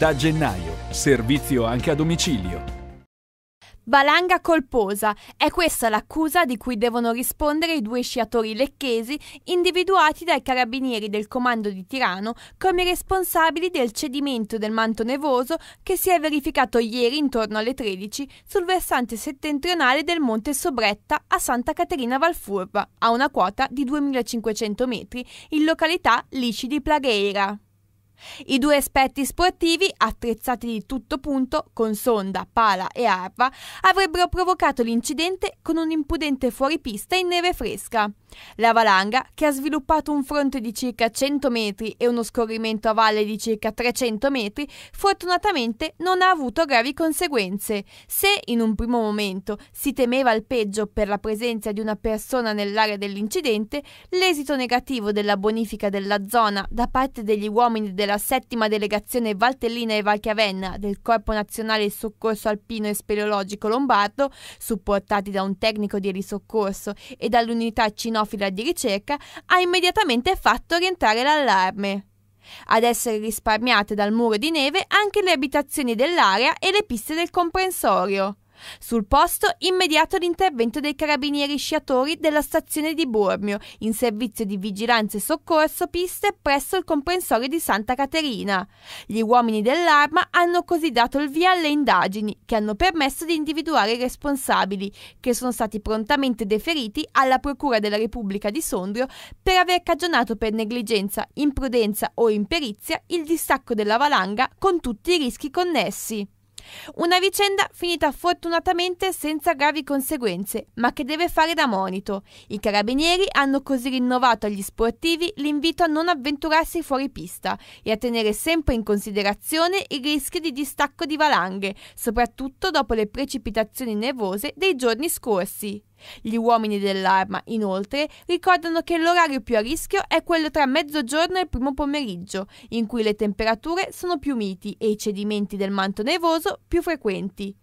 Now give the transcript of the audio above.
Da gennaio, servizio anche a domicilio. Valanga colposa. È questa l'accusa di cui devono rispondere i due sciatori lecchesi individuati dai carabinieri del comando di Tirano come responsabili del cedimento del manto nevoso che si è verificato ieri intorno alle 13 sul versante settentrionale del Monte Sobretta a Santa Caterina Valfurba, a una quota di 2500 metri, in località Lisci di Plagheira. I due esperti sportivi, attrezzati di tutto punto, con sonda, pala e arpa, avrebbero provocato l'incidente con un impudente fuoripista in neve fresca. La valanga, che ha sviluppato un fronte di circa 100 metri e uno scorrimento a valle di circa 300 metri, fortunatamente non ha avuto gravi conseguenze. Se in un primo momento si temeva il peggio per la presenza di una persona nell'area dell'incidente, l'esito negativo della bonifica della zona da parte degli uomini della settima delegazione Valtellina e Valchiavenna del Corpo Nazionale Soccorso Alpino e Speleologico Lombardo, supportati da un tecnico di risoccorso e dall'unità C9 cinofila di ricerca ha immediatamente fatto rientrare l'allarme. Ad essere risparmiate dal muro di neve anche le abitazioni dell'area e le piste del comprensorio. Sul posto, immediato l'intervento dei carabinieri sciatori della stazione di Bormio, in servizio di vigilanza e soccorso piste presso il comprensorio di Santa Caterina. Gli uomini dell'arma hanno così dato il via alle indagini, che hanno permesso di individuare i responsabili, che sono stati prontamente deferiti alla Procura della Repubblica di Sondrio per aver cagionato per negligenza, imprudenza o imperizia il distacco della valanga con tutti i rischi connessi. Una vicenda finita fortunatamente senza gravi conseguenze, ma che deve fare da monito. I carabinieri hanno così rinnovato agli sportivi l'invito a non avventurarsi fuori pista e a tenere sempre in considerazione i rischi di distacco di valanghe, soprattutto dopo le precipitazioni nevose dei giorni scorsi. Gli uomini dell'arma, inoltre, ricordano che l'orario più a rischio è quello tra mezzogiorno e primo pomeriggio, in cui le temperature sono più miti e i cedimenti del manto nevoso più frequenti.